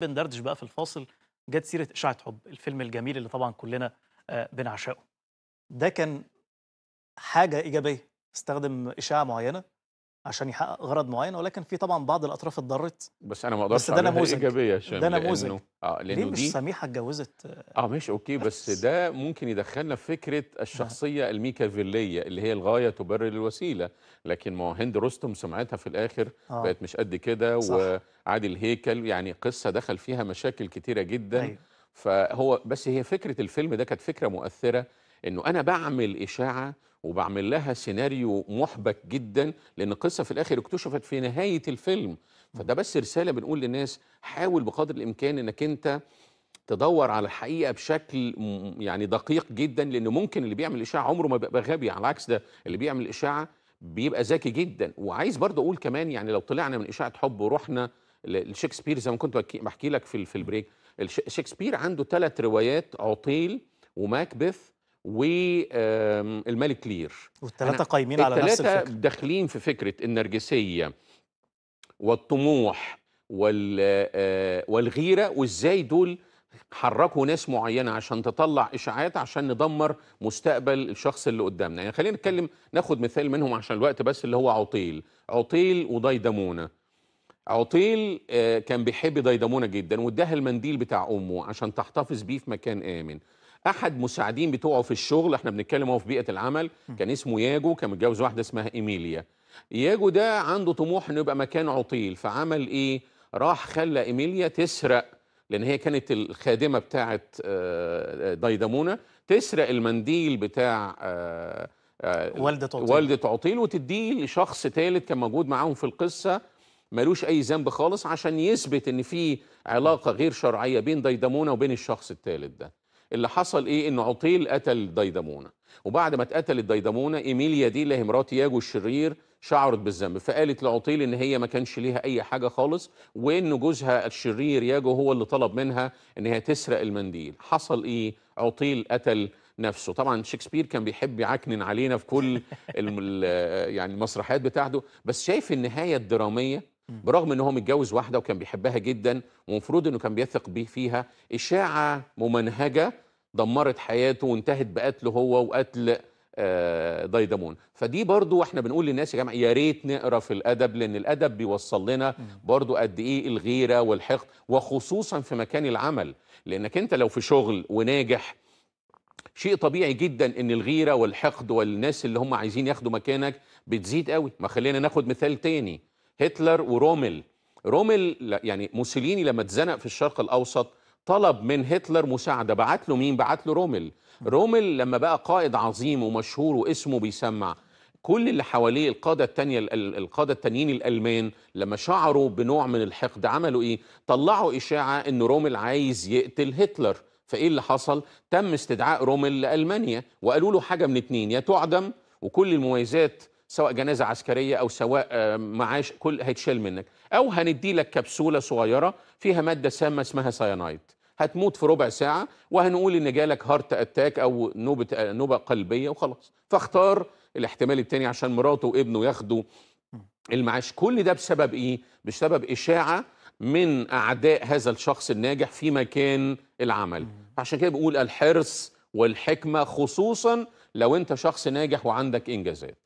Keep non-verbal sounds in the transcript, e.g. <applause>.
بندردش بقى في الفاصل جت سيره اشاعه حب الفيلم الجميل اللي طبعا كلنا آه، بنعشقه ده كان حاجه ايجابيه استخدم اشاعه معينه عشان يحقق غرض معين ولكن في طبعا بعض الاطراف اتضرت بس انا ما اقدرش ده نموذج ايجابيه ده نموذج اه لانه ليه مش دي سميحه اتجوزت اه ماشي اوكي <laughs> بس ده ممكن يدخلنا في فكره الشخصيه الميكافيليه اللي هي الغايه تبرر الوسيله لكن ما هند رستم سمعتها في الاخر آه. بقت مش قد كده وعادل هيكل يعني قصه دخل فيها مشاكل كتيره جدا أيوه. فهو بس هي فكره الفيلم ده كانت فكره مؤثره انه انا بعمل اشاعه وبعمل لها سيناريو محبك جدا لان القصه في الاخر اكتشفت في نهايه الفيلم فده بس رساله بنقول للناس حاول بقدر الامكان انك انت تدور على الحقيقه بشكل يعني دقيق جدا لان ممكن اللي بيعمل اشاعه عمره ما بيبقى غبي على العكس ده اللي بيعمل اشاعه بيبقى ذكي جدا وعايز برضه اقول كمان يعني لو طلعنا من اشاعه حب ورحنا لشكسبير زي ما كنت بحكي لك في البريك شكسبير عنده ثلاث روايات عطيل وماكبث والملك لير والثلاثه قايمين على نفس الفكره الثلاثه داخلين في فكره النرجسيه والطموح آه، والغيره وازاي دول حركوا ناس معينه عشان تطلع اشاعات عشان ندمر مستقبل الشخص اللي قدامنا يعني خلينا نتكلم ناخد مثال منهم عشان الوقت بس اللي هو عطيل عطيل وديدمونه عطيل آه، كان بيحب ديدمونه جدا واداها المنديل بتاع امه عشان تحتفظ بيه في مكان امن احد مساعدين بتوعه في الشغل احنا بنتكلم هو في بيئه العمل كان اسمه ياجو كان متجوز واحده اسمها ايميليا ياجو ده عنده طموح انه يبقى مكان عطيل فعمل ايه راح خلى ايميليا تسرق لان هي كانت الخادمه بتاعه آه، آه، دايدامونا تسرق المنديل بتاع آه، والدة عطيل والدة عطيل وتديه لشخص ثالث كان موجود معاهم في القصة ملوش أي ذنب خالص عشان يثبت إن في علاقة غير شرعية بين ديدمونة وبين الشخص الثالث ده اللي حصل ايه ان عطيل قتل ديدمونه وبعد ما اتقتل الديدمونه ايميليا دي اللي هي مرات ياجو الشرير شعرت بالذنب فقالت لعطيل ان هي ما كانش ليها اي حاجه خالص وان جوزها الشرير ياجو هو اللي طلب منها ان هي تسرق المنديل حصل ايه عطيل قتل نفسه طبعا شكسبير كان بيحب يعكنن علينا في كل يعني المسرحيات بتاعته بس شايف النهايه الدراميه برغم ان هو متجوز واحده وكان بيحبها جدا ومفروض انه كان بيثق بيه فيها اشاعه ممنهجه دمرت حياته وانتهت بقتله هو وقتل آه، دايدامون فدي برضو احنا بنقول للناس يا جماعه يا ريت نقرا في الادب لان الادب بيوصل لنا برضو قد ايه الغيره والحقد وخصوصا في مكان العمل لانك انت لو في شغل وناجح شيء طبيعي جدا ان الغيره والحقد والناس اللي هم عايزين ياخدوا مكانك بتزيد قوي ما خلينا ناخد مثال تاني هتلر ورومل رومل يعني موسوليني لما اتزنق في الشرق الاوسط طلب من هتلر مساعده بعت له مين بعت له رومل رومل لما بقى قائد عظيم ومشهور واسمه بيسمع كل اللي حواليه القاده التانية القاده التانيين الالمان لما شعروا بنوع من الحقد عملوا ايه طلعوا اشاعه ان رومل عايز يقتل هتلر فايه اللي حصل تم استدعاء رومل لالمانيا وقالوا له حاجه من اتنين يا تعدم وكل المميزات سواء جنازه عسكريه او سواء آه، معاش كل هيتشال منك او هندي لك كبسوله صغيره فيها ماده سامه اسمها سيانايد هتموت في ربع ساعه وهنقول ان جالك هارت اتاك او نوبه آه، نوبه قلبيه وخلاص فاختار الاحتمال التاني عشان مراته وابنه ياخدوا المعاش كل ده بسبب ايه بسبب اشاعه من اعداء هذا الشخص الناجح في مكان العمل عشان كده بقول الحرص والحكمه خصوصا لو انت شخص ناجح وعندك انجازات